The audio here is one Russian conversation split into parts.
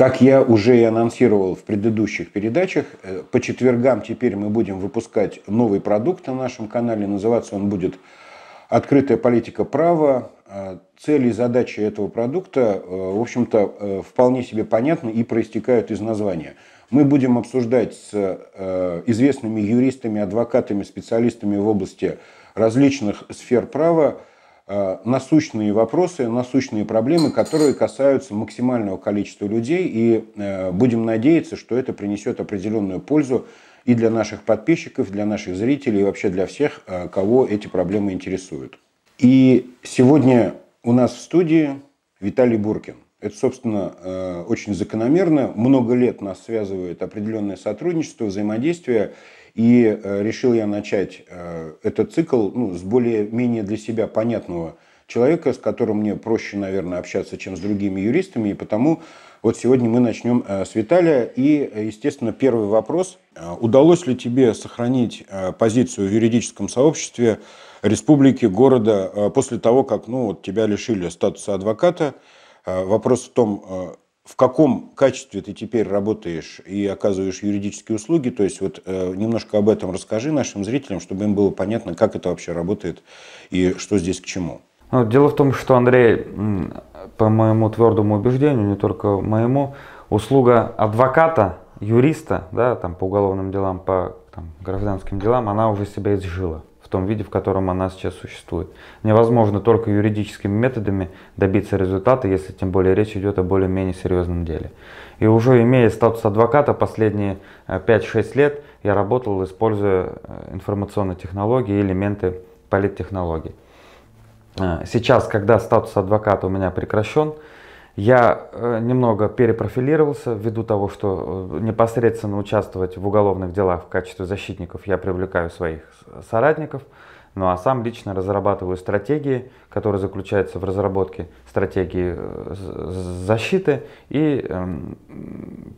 Как я уже и анонсировал в предыдущих передачах, э, по четвергам теперь мы будем выпускать новый продукт на нашем канале. Называться он будет «Открытая политика права». Э, цели и задачи этого продукта, э, в общем-то, вполне себе понятны и проистекают из названия. Мы будем обсуждать с известными юристами, адвокатами, специалистами в области различных сфер права Э, насущные вопросы, насущные проблемы, которые касаются максимального количества людей. И э, будем надеяться, что это принесет определенную пользу и для наших подписчиков, для наших зрителей, и вообще для всех, э, кого эти проблемы интересуют. И сегодня у нас в студии Виталий Буркин. Это, собственно, очень закономерно. Много лет нас связывает определенное сотрудничество, взаимодействие. И э, решил я начать э, этот цикл ну, с более-менее для себя понятного человека, с которым мне проще, наверное, общаться, чем с другими юристами. И потому вот сегодня мы начнем э, с Виталия. И, естественно, первый вопрос. Удалось ли тебе сохранить позицию в юридическом сообществе республики, города после того, как ну, вот тебя лишили статуса адвоката? Вопрос в том, в каком качестве ты теперь работаешь и оказываешь юридические услуги. То есть вот э, немножко об этом расскажи нашим зрителям, чтобы им было понятно, как это вообще работает и что здесь к чему. Ну, дело в том, что Андрей, по моему твердому убеждению, не только моему, услуга адвоката, юриста, да, там по уголовным делам, по там, гражданским делам, она уже себя изжила том виде, в котором она сейчас существует. Невозможно только юридическими методами добиться результата, если тем более речь идет о более-менее серьезном деле. И уже имея статус адвоката последние 5-6 э, лет, я работал, используя э, информационные технологии и элементы политтехнологий. Э, сейчас, когда статус адвоката у меня прекращен, я э, немного перепрофилировался ввиду того, что э, непосредственно участвовать в уголовных делах в качестве защитников я привлекаю своих э, соратников, ну а сам лично разрабатываю стратегии, которые заключаются в разработке стратегии защиты и эм,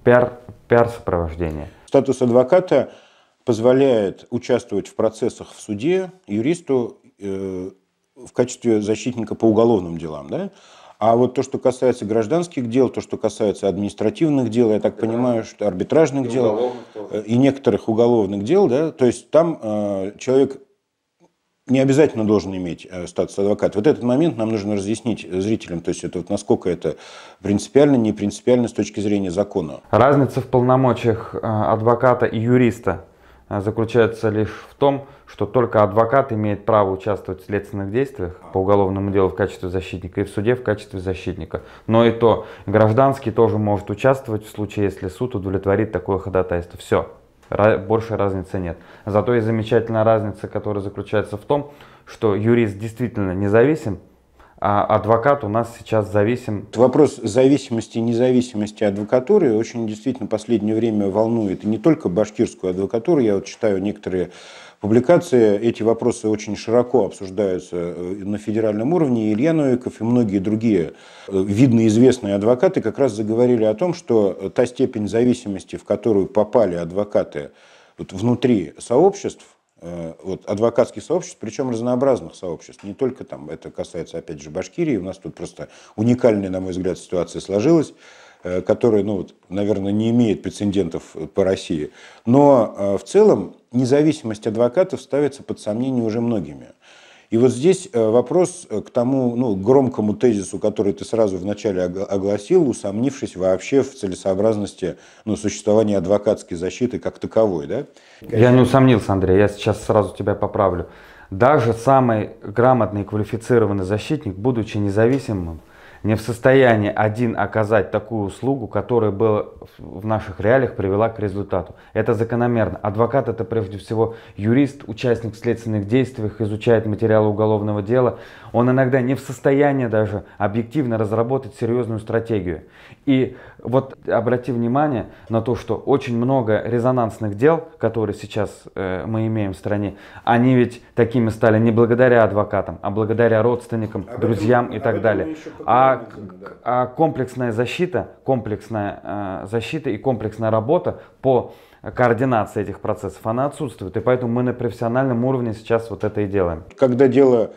пиар, пиар-сопровождения. Статус адвоката позволяет участвовать в процессах в суде юристу э, в качестве защитника по уголовным делам, да? А вот то, что касается гражданских дел, то, что касается административных дел, я так да. понимаю, что арбитражных и дел э, и некоторых уголовных дел, да, то есть там э, человек не обязательно должен иметь э, статус адвоката. Вот этот момент нам нужно разъяснить зрителям, то есть это вот насколько это принципиально, не принципиально с точки зрения закона. Разница в полномочиях э, адвоката и юриста заключается лишь в том, что только адвокат имеет право участвовать в следственных действиях по уголовному делу в качестве защитника и в суде в качестве защитника. Но и то, гражданский тоже может участвовать в случае, если суд удовлетворит такое ходатайство. Все, больше разницы нет. Зато есть замечательная разница, которая заключается в том, что юрист действительно независим, а адвокат у нас сейчас зависим. Вопрос зависимости и независимости адвокатуры очень действительно в последнее время волнует не только башкирскую адвокатуру. Я вот читаю некоторые публикации эти вопросы очень широко обсуждаются э, на федеральном уровне. И Илья Новиков и многие другие э, видные известные адвокаты как раз заговорили о том, что э, та степень зависимости, в которую попали адвокаты вот внутри сообществ, вот, адвокатских сообществ, причем разнообразных сообществ. Не только там, это касается, опять же, Башкирии. У нас тут просто уникальная, на мой взгляд, ситуация сложилась которая, ну, вот, наверное, не имеет прецедентов по России. Но в целом независимость адвокатов ставится под сомнение уже многими. И вот здесь э, вопрос э, к тому ну, громкому тезису, который ты сразу вначале огласил, усомнившись вообще в целесообразности ну, существования адвокатской защиты как таковой. Да? Я не усомнился, Андрей, я сейчас сразу тебя поправлю. Даже самый грамотный и квалифицированный защитник, будучи независимым, не в состоянии один оказать такую услугу, которая была в наших реалиях привела к результату. Это закономерно. Адвокат это прежде всего юрист, участник в следственных действиях, изучает материалы уголовного дела. Он иногда не в состоянии даже объективно разработать серьезную стратегию. И вот обрати внимание на то, что очень много резонансных дел, которые сейчас э, мы имеем в стране, они ведь такими стали не благодаря адвокатам, а благодаря родственникам, об друзьям этом, и так далее. А, да. а комплексная защита, комплексная э, защита и комплексная работа по координации этих процессов, она отсутствует. И поэтому мы на профессиональном уровне сейчас вот это и делаем. Когда дело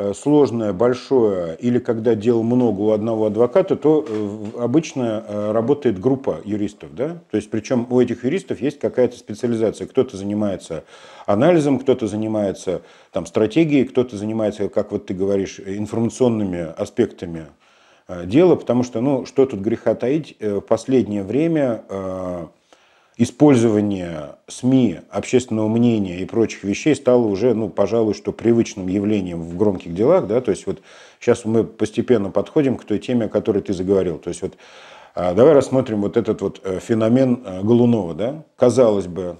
Э, сложное, большое, или когда дел много у одного адвоката, то э, обычно э, работает группа юристов. Да? То есть, причем у этих юристов есть какая-то специализация. Кто-то занимается анализом, кто-то занимается там, стратегией, кто-то занимается, как вот ты говоришь, информационными аспектами дела, потому что, ну, что тут греха таить, в последнее время использование СМИ, общественного мнения и прочих вещей стало уже, ну, пожалуй, что привычным явлением в громких делах, да, то есть вот сейчас мы постепенно подходим к той теме, о которой ты заговорил, то есть вот а, давай рассмотрим вот этот вот э, феномен э, Голунова, да, казалось бы,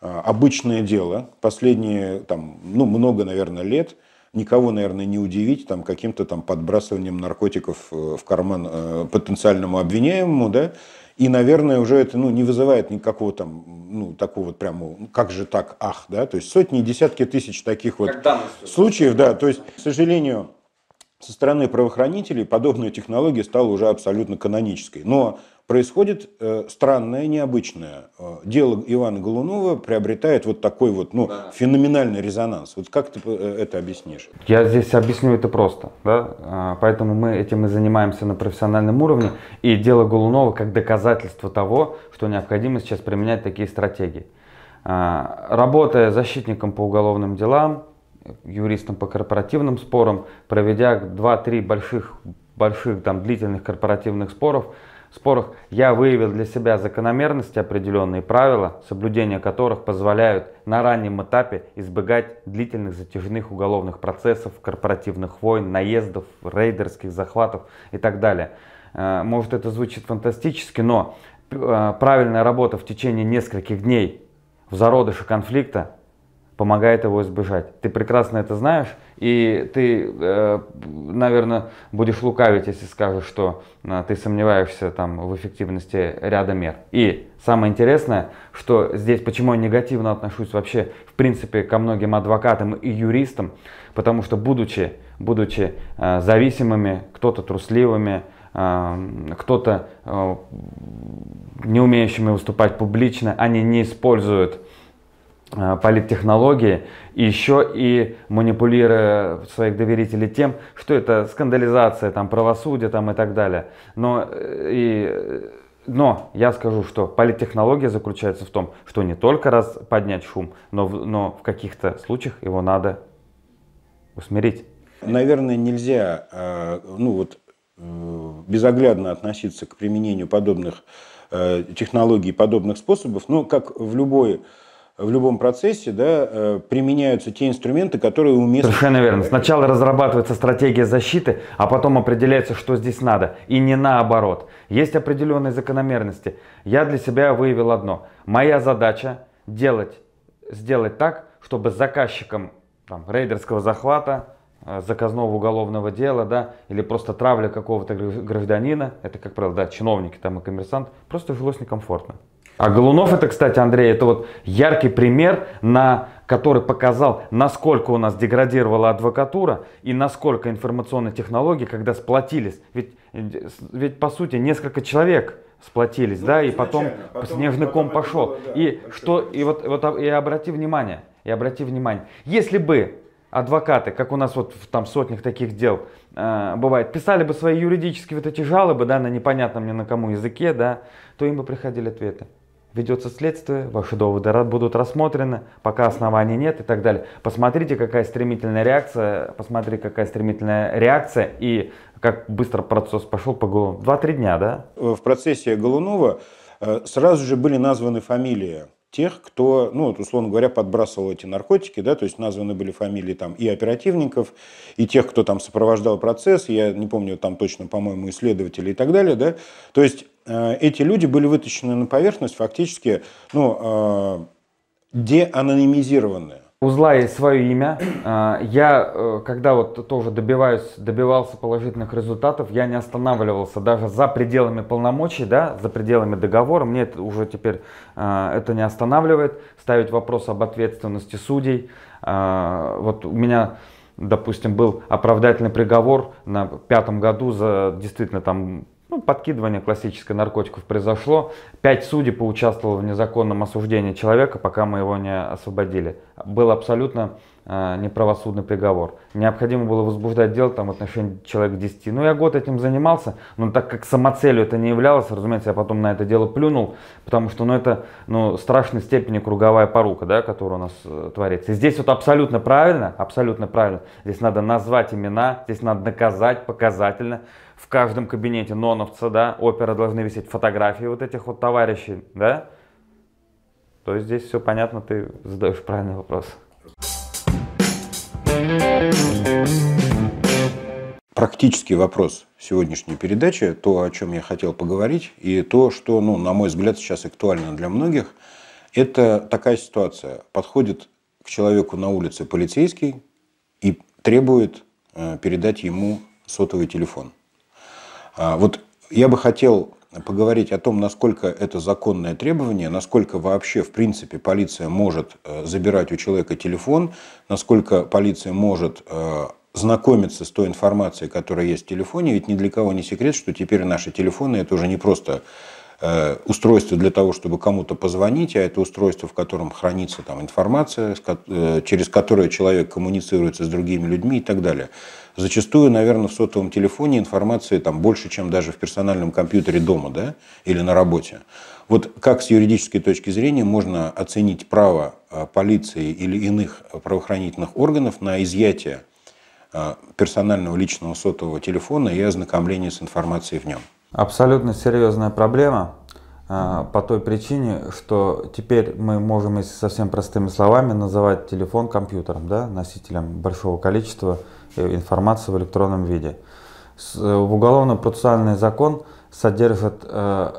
э, обычное дело, последние там, ну, много, наверное, лет – никого, наверное, не удивить там, каким-то там подбрасыванием наркотиков э, в карман э, потенциальному обвиняемому, да, и, наверное, уже это ну, не вызывает никакого там, ну, такого вот прямо, ну, как же так, ах, да, то есть сотни десятки тысяч таких вот случаев, да, то есть, к сожалению, со стороны правоохранителей подобная технология стала уже абсолютно канонической. Но происходит э, странное, необычное. Э, дело Ивана Голунова приобретает вот такой вот ну, да. феноменальный резонанс. Вот как ты э, это объяснишь? Я здесь объясню это просто. Да? А, поэтому мы этим и занимаемся на профессиональном уровне. И дело Голунова как доказательство того, что необходимо сейчас применять такие стратегии. А, работая защитником по уголовным делам, юристом по корпоративным спорам, проведя 2-3 больших, больших там, длительных корпоративных споров, спорах, я выявил для себя закономерности определенные правила, соблюдение которых позволяют на раннем этапе избегать длительных затяжных уголовных процессов, корпоративных войн, наездов, рейдерских захватов и так далее. Э, может это звучит фантастически, но э, правильная работа в течение нескольких дней в зародыше конфликта помогает его избежать. Ты прекрасно это знаешь, и ты, э, наверное, будешь лукавить, если скажешь, что э, ты сомневаешься там, в эффективности ряда мер. И самое интересное, что здесь, почему я негативно отношусь вообще, в принципе, ко многим адвокатам и юристам, потому что, будучи, будучи э, зависимыми, кто-то трусливыми, э, кто-то э, не умеющими выступать публично, они не используют Э, политтехнологии, еще и манипулируя своих доверителей тем, что это скандализация там, правосудие, там, и так далее. Но, э, и, э, но я скажу, что политтехнология заключается в том, что не только раз поднять шум, но, но в каких-то случаях его надо усмирить. Наверное, нельзя ну вот, безоглядно относиться к применению подобных технологий, подобных способов, но как в любой в любом процессе да, э, применяются те инструменты, которые уместны. Совершенно верно. Сначала разрабатывается стратегия защиты, а потом определяется, что здесь надо. И не наоборот. Есть определенные закономерности. Я для себя выявил одно. Моя задача делать, сделать так, чтобы заказчиком там, рейдерского захвата, э, заказного уголовного дела, да, или просто травля какого-то гражданина, это, как правило, да, чиновники там и коммерсант, просто жилось некомфортно. А Голунов это, кстати, Андрей, это вот яркий пример, на который показал, насколько у нас деградировала адвокатура и насколько информационные технологии, когда сплотились, ведь, ведь по сути несколько человек сплотились, ну, да, и потом, потом снежный ком пошел. Было, да, и что, и вот, вот а, и обрати внимание, и обрати внимание, если бы адвокаты, как у нас вот в там сотнях таких дел э, бывает, писали бы свои юридические вот эти жалобы, да, на непонятном ни на кому языке, да, то им бы приходили ответы ведется следствие, ваши доводы будут рассмотрены, пока оснований нет и так далее. Посмотрите, какая стремительная реакция, посмотрите, какая стремительная реакция и как быстро процесс пошел по Голунову. Два-три дня, да? Э, в процессе Голунова э, сразу же были названы фамилии тех, кто, ну, вот, условно говоря, подбрасывал эти наркотики, да, то есть названы были фамилии там и оперативников, и тех, кто там сопровождал процесс, я не помню там точно, по-моему, исследователей и так далее, да, то есть Э, эти люди были вытащены на поверхность фактически ну, э, деанонимизированные. У свое имя. Э, я, когда вот тоже добиваюсь, добивался положительных результатов, я не останавливался даже за пределами полномочий, да, за пределами договора. Мне это уже теперь это не останавливает. Ставить вопрос об ответственности судей. Вот у меня допустим, был оправдательный приговор на пятом году за действительно там ну, подкидывание классическое наркотиков произошло. Пять судей поучаствовало в незаконном осуждении человека, пока мы его не освободили. Было абсолютно а, неправосудный приговор. Необходимо было возбуждать дело там, в отношении человека 10. Ну, я год этим занимался, но так как самоцелью это не являлось, разумеется, я потом на это дело плюнул, потому что ну, это ну, страшной степени круговая порука, да, которая у нас э, творится. И здесь вот абсолютно правильно, абсолютно правильно, здесь надо назвать имена, здесь надо наказать показательно. В каждом кабинете ноновца, да, опера должны висеть фотографии вот этих вот товарищей, да, то есть здесь все понятно, ты задаешь правильный вопрос. Практический вопрос сегодняшней передачи, то, о чем я хотел поговорить, и то, что, ну, на мой взгляд, сейчас актуально для многих, это такая ситуация. Подходит к человеку на улице полицейский и требует э, передать ему сотовый телефон. А, вот я бы хотел поговорить о том, насколько это законное требование, насколько вообще, в принципе, полиция может э, забирать у человека телефон, насколько полиция может э, знакомиться с той информацией, которая есть в телефоне. Ведь ни для кого не секрет, что теперь наши телефоны – это уже не просто Э, устройство для того, чтобы кому-то позвонить, а это устройство, в котором хранится там информация, э, через которое человек коммуницируется с другими людьми и так далее. Зачастую, наверное, в сотовом телефоне информации там больше, чем даже в персональном компьютере дома да? или на работе. Вот как с юридической точки зрения можно оценить право э, полиции или иных правоохранительных органов на изъятие персонального личного сотового телефона и ознакомление с информацией в нем? Абсолютно серьезная проблема а, по той причине, что теперь мы можем, если совсем простыми словами, называть телефон компьютером, да, носителем большого количества э, информации в электронном виде. Э, в уголовно-процессуальный закон содержит э,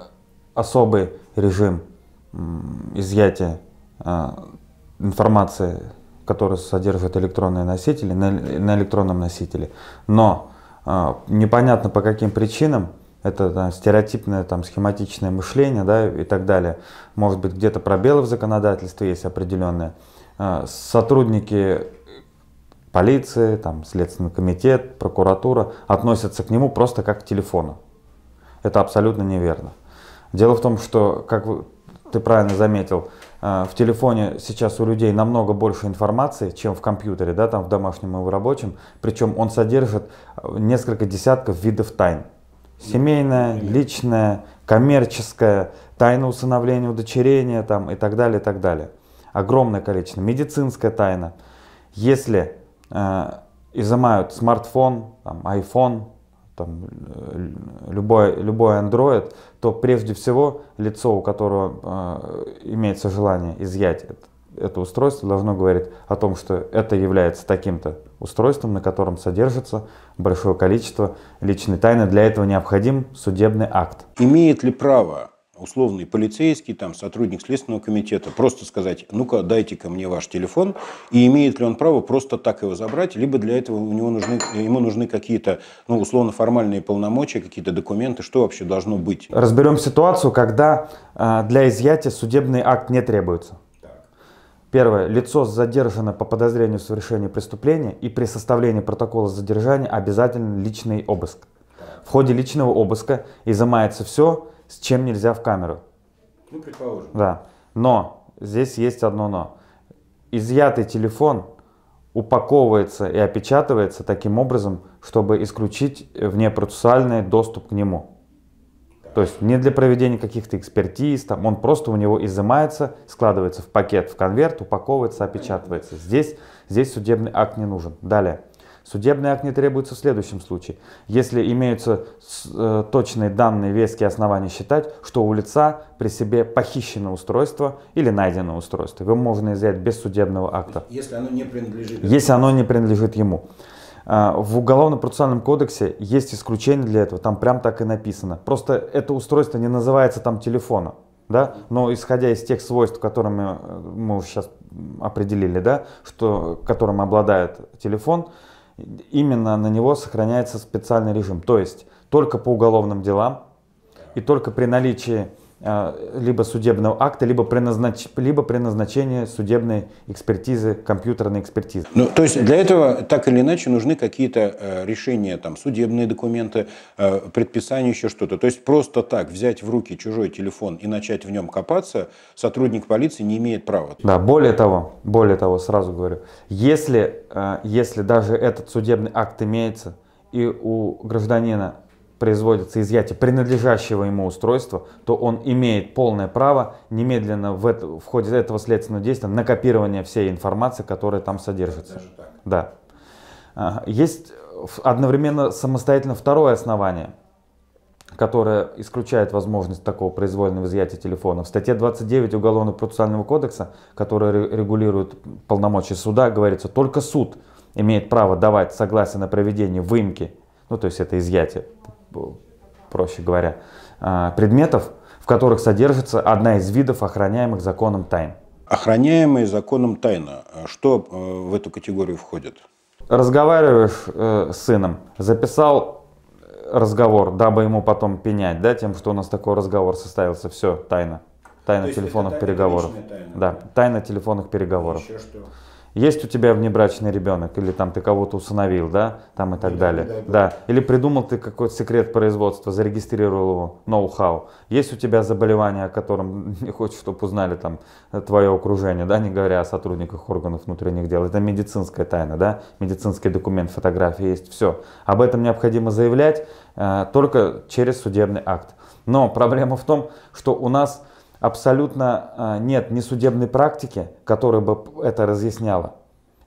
особый режим изъятия а, информации, которую содержат электронные носители, на электронном носителе. Но а, непонятно по каким причинам это там, стереотипное там, схематичное мышление да, и так далее. Может быть, где-то пробелы в законодательстве есть определенные. Э, сотрудники полиции, там, Следственный комитет, прокуратура относятся к нему просто как к телефону. Это абсолютно неверно. Дело в том, что, как ты правильно заметил, э, в телефоне сейчас у людей намного больше информации, чем в компьютере, да, там в домашнем и в рабочем. Причем он содержит э, несколько десятков видов тайн. Семейная, личная, коммерческая, тайна усыновления, удочерения там, и так далее, и так далее. Огромное количество. Медицинская тайна. Если э, изымают смартфон, там, iPhone, там, э, любой, любой Android, то прежде всего лицо, у которого э, имеется желание изъять этот это устройство должно говорить о том, что это является таким-то устройством, на котором содержится большое количество личной тайны. Для этого необходим судебный акт. Имеет ли право условный полицейский, там, сотрудник Следственного комитета, просто сказать, ну-ка, дайте-ка мне ваш телефон, и имеет ли он право просто так его забрать, либо для этого у него нужны, ему нужны какие-то, ну, условно-формальные полномочия, какие-то документы, что вообще должно быть? Разберем ситуацию, когда а, для изъятия судебный акт не требуется. Первое. Лицо задержано по подозрению в совершении преступления и при составлении протокола задержания обязательно личный обыск. В ходе личного обыска изымается все, с чем нельзя в камеру. Ну, предположим. Да. Но здесь есть одно но. Изъятый телефон упаковывается и опечатывается таким образом, чтобы исключить э, внепроцессуальный доступ к нему. То есть не для проведения каких-то экспертиз, там, он просто у него изымается, складывается в пакет, в конверт, упаковывается, опечатывается. Здесь, здесь судебный акт не нужен. Далее. Судебный акт не требуется в следующем случае. Если имеются э, точные данные, веские основания считать, что у лица при себе похищено устройство или найдено устройство, его можно изъять без судебного акта. Если оно не принадлежит. Если оно не принадлежит ему. А, в Уголовно-процессуальном кодексе есть исключение для этого, там прям так и написано. Просто это устройство не называется там телефоном, да, но исходя из тех свойств, которыми э, мы сейчас определили, да, что, которым обладает телефон, именно на него сохраняется специальный режим. То есть только по уголовным делам и только при наличии Э, либо судебного акта, либо при, либо при назначении судебной экспертизы, компьютерной экспертизы. Ну, то есть для этого так или иначе нужны какие-то э, решения, там, судебные документы, э, предписания, еще что-то. То есть просто так взять в руки чужой телефон и начать в нем копаться, сотрудник полиции не имеет права. Да, более того, более того, сразу говорю, если, э, если даже этот судебный акт имеется, и у гражданина производится изъятие принадлежащего ему устройства, то он имеет полное право немедленно в, это, в ходе этого следственного действия на копирование всей информации, которая там содержится. Да. А, есть одновременно самостоятельно второе основание, которое исключает возможность такого произвольного изъятия телефона. В статье 29 Уголовно-процессуального кодекса, которая регулирует полномочия суда, говорится, только суд имеет право давать согласие на проведение выемки, ну то есть это изъятие Типа, проще говоря, э, предметов, в которых содержится одна из видов охраняемых законом тайн. Охраняемые законом тайна. А что э, в эту категорию входит? Разговариваешь э, с сыном, записал разговор, дабы ему потом пенять, да, тем, что у нас такой разговор составился. все, тайна. Тайна То телефонных переговоров. Тайна? Да, тайна телефонных переговоров. Еще что? есть у тебя внебрачный ребенок, или там ты кого-то усыновил, да, там и так или, далее. Да, да. да. Или придумал ты какой-то секрет производства, зарегистрировал его, ноу-хау. Есть у тебя заболевание, о котором не хочешь, чтобы узнали там э, твое окружение, да, не говоря о сотрудниках органов внутренних дел. Это медицинская тайна, да, медицинский документ, фотографии есть, все. Об этом необходимо заявлять э, только через судебный акт. Но проблема в том, что у нас абсолютно а, нет ни судебной практики, которая бы это разъясняла.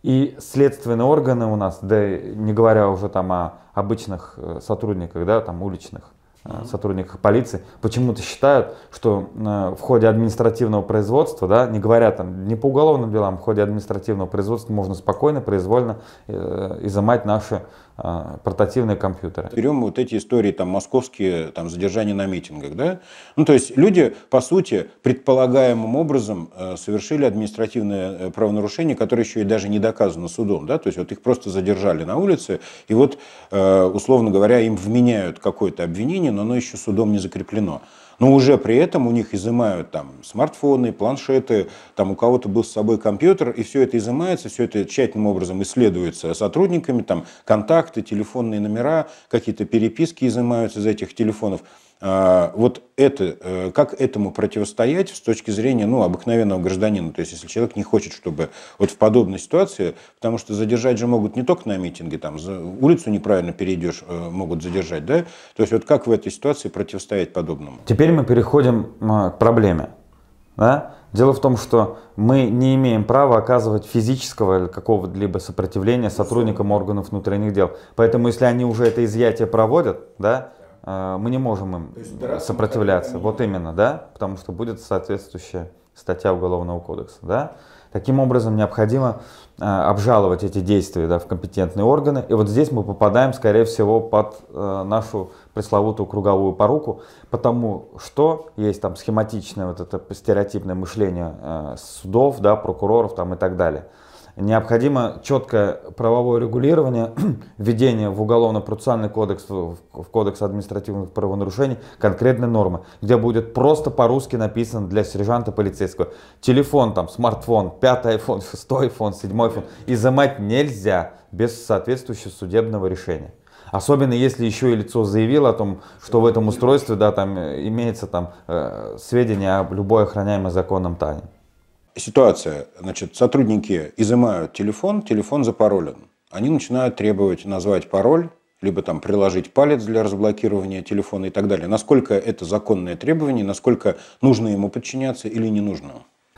И следственные органы у нас, да не говоря уже там о обычных э, сотрудниках, да, там уличных э, сотрудниках полиции, почему-то считают, что э, в ходе административного производства, да, не говоря там не по уголовным делам, в ходе административного производства можно спокойно, произвольно изымать наши а, портативные компьютеры. Берем вот эти истории, там, московские, там, задержания на митингах, да? Ну, то есть люди, по сути, предполагаемым образом э, совершили административное э, правонарушение, которое еще и даже не доказано судом, да? То есть вот их просто задержали на улице, и вот, э, условно говоря, им вменяют какое-то обвинение, но оно еще судом не закреплено но уже при этом у них изымают там смартфоны, планшеты, там у кого-то был с собой компьютер, и все это изымается, все это тщательным образом исследуется сотрудниками, там контакты, телефонные номера, какие-то переписки изымаются из этих телефонов. А, вот это, э, как этому противостоять с точки зрения ну, обыкновенного гражданина? То есть, если человек не хочет, чтобы вот в подобной ситуации, потому что задержать же могут не только на митинге, там, за улицу неправильно перейдешь, э, могут задержать, да? То есть, вот как в этой ситуации противостоять подобному? Теперь мы переходим э, к проблеме. Да? Дело в том, что мы не имеем права оказывать физического или какого-либо сопротивления сотрудникам органов внутренних дел. Поэтому, если они уже это изъятие проводят, да, Э, мы не можем им сопротивляться. Ну, вот именно, да, потому что будет соответствующая статья Уголовного кодекса, да. Таким образом, необходимо э, обжаловать эти действия да, в компетентные органы. И вот здесь мы попадаем, скорее всего, под э, нашу пресловутую круговую поруку, потому что есть там схематичное вот это стереотипное мышление э, судов, да, прокуроров там, и так далее – необходимо четкое правовое регулирование, введение в уголовно-процессуальный кодекс, в кодекс административных правонарушений конкретной нормы, где будет просто по-русски написано для сержанта полицейского. Телефон там, смартфон, пятый iPhone, шестой iPhone, седьмой iPhone изымать нельзя без соответствующего судебного решения. Особенно если еще и лицо заявило о том, что в этом устройстве да, там, э, имеется там, э, сведения о любой охраняемой законом тайне ситуация. Значит, сотрудники изымают телефон, телефон запаролен. Они начинают требовать назвать пароль, либо там приложить палец для разблокирования телефона и так далее. Насколько это законное требование, насколько нужно ему подчиняться или не нужно?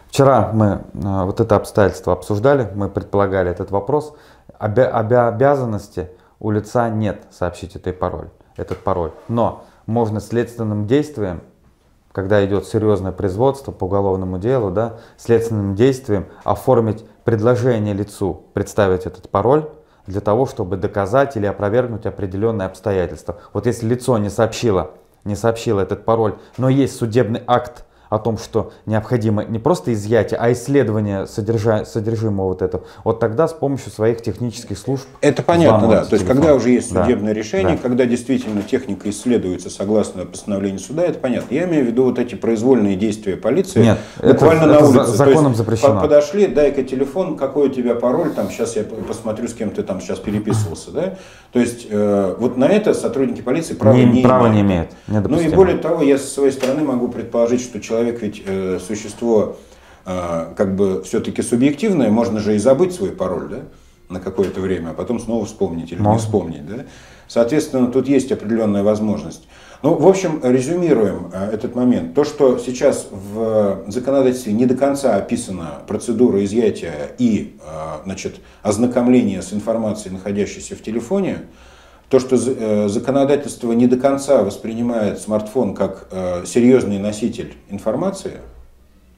Вчера мы э, вот это обстоятельство обсуждали, мы предполагали этот вопрос. Обя обя обязанности у лица нет сообщить этой пароль, этот пароль. Но можно следственным действием когда идет серьезное производство по уголовному делу, да, следственным действием оформить предложение лицу, представить этот пароль для того, чтобы доказать или опровергнуть определенные обстоятельства. Вот если лицо не сообщило, не сообщило этот пароль, но есть судебный акт о том, что необходимо не просто изъятие, а исследование содержа... содержимого вот этого, вот тогда с помощью своих технических служб... Это понятно, да. То есть, когда уже есть судебное да. решение, да. когда действительно техника исследуется согласно постановлению суда, это понятно. Я имею в виду вот эти произвольные действия полиции. Нет, буквально это, на это улице. законом есть, запрещено. Подошли, дай-ка телефон, какой у тебя пароль, там сейчас я посмотрю, с кем ты там сейчас переписывался, да? То есть, э, вот на это сотрудники полиции права не, не права имеют. не имеют. Ну и более того, я со своей стороны могу предположить, что человек человек ведь э, существо э, как бы все-таки субъективное, можно же и забыть свой пароль, да, на какое-то время, а потом снова вспомнить или можно. не вспомнить, да. Соответственно, тут есть определенная возможность. Ну, в общем, резюмируем э, этот момент. То, что сейчас в законодательстве не до конца описана процедура изъятия и э, значит, ознакомления с информацией, находящейся в телефоне, то, что э, законодательство не до конца воспринимает смартфон как э, серьезный носитель информации,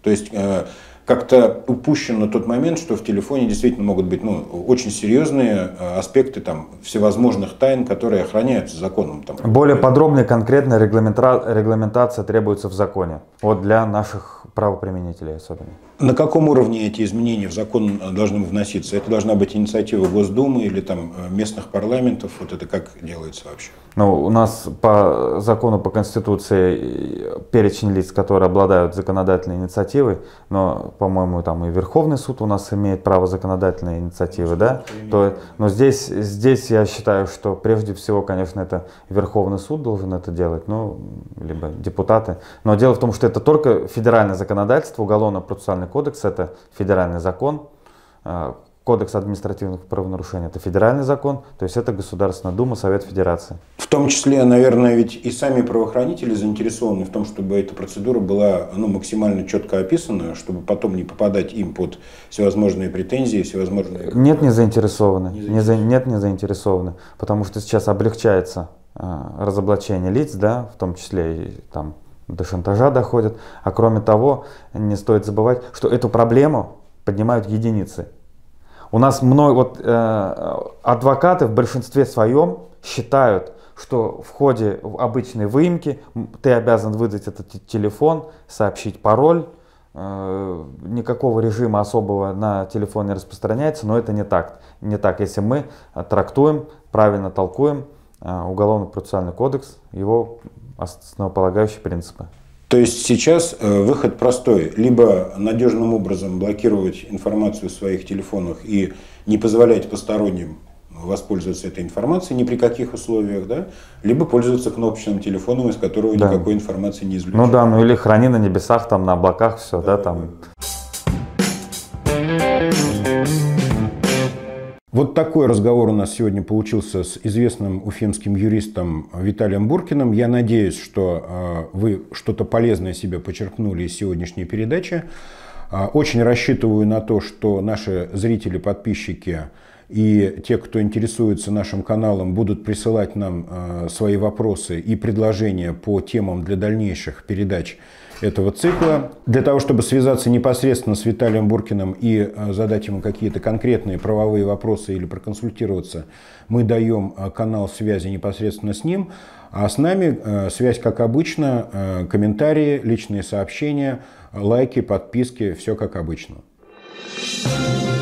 то есть э, как-то упущен на тот момент, что в телефоне действительно могут быть ну, очень серьезные аспекты там, всевозможных тайн, которые охраняются законом. Там. Более подробная конкретная регламента... регламентация требуется в законе. Вот для наших правоприменителей особенно. На каком уровне эти изменения в закон э, должны вноситься? Это должна быть инициатива Госдумы или там э, местных парламентов? Вот это как делается вообще? Ну, у нас по закону, по Конституции э, перечень лиц, которые обладают законодательной инициативой, но, по-моему, там и Верховный суд у нас имеет право законодательной инициативы, да? То, но здесь, здесь я считаю, что прежде всего, конечно, это Верховный суд должен это делать, ну, либо депутаты. Но дело в том, что это только федеральный законодательство, Уголовно-процессуальный кодекс – это федеральный закон, э, Кодекс административных правонарушений – это федеральный закон, то есть это Государственная Дума, Совет Федерации. В том числе, наверное, ведь и сами правоохранители заинтересованы в том, чтобы эта процедура была ну, максимально четко описана, чтобы потом не попадать им под всевозможные претензии, всевозможные… Э, нет, не заинтересованы. Не заинтересованы. Не за... Нет, не заинтересованы, потому что сейчас облегчается э, разоблачение лиц, да, в том числе и там до шантажа доходят. А кроме того, не стоит забывать, что эту проблему поднимают единицы. У нас много, вот, э, адвокаты в большинстве своем считают, что в ходе обычной выемки ты обязан выдать этот телефон, сообщить пароль, э, никакого режима особого на телефон не распространяется, но это не так. Не так, если мы трактуем, правильно толкуем э, Уголовно-процессуальный кодекс, его основополагающие принципы. То есть сейчас э, выход простой. Либо надежным образом блокировать информацию в своих телефонах и не позволять посторонним воспользоваться этой информацией ни при каких условиях, да? либо пользоваться кнопочным телефоном, из которого да. никакой информации не извлечено. Ну да, ну или храни на небесах, там на облаках все, да, да там. Да. Вот такой разговор у нас сегодня получился с известным уфимским юристом Виталием Буркиным. Я надеюсь, что э, вы что-то полезное себе почерпнули из сегодняшней передачи. Э, очень рассчитываю на то, что наши зрители, подписчики и те, кто интересуется нашим каналом, будут присылать нам э, свои вопросы и предложения по темам для дальнейших передач этого цикла. Для того, чтобы связаться непосредственно с Виталием Буркиным и э, задать ему какие-то конкретные правовые вопросы или проконсультироваться, мы даем э, канал связи непосредственно с ним. А с нами э, связь, как обычно, комментарии, личные сообщения, лайки, подписки, все как обычно. Thank you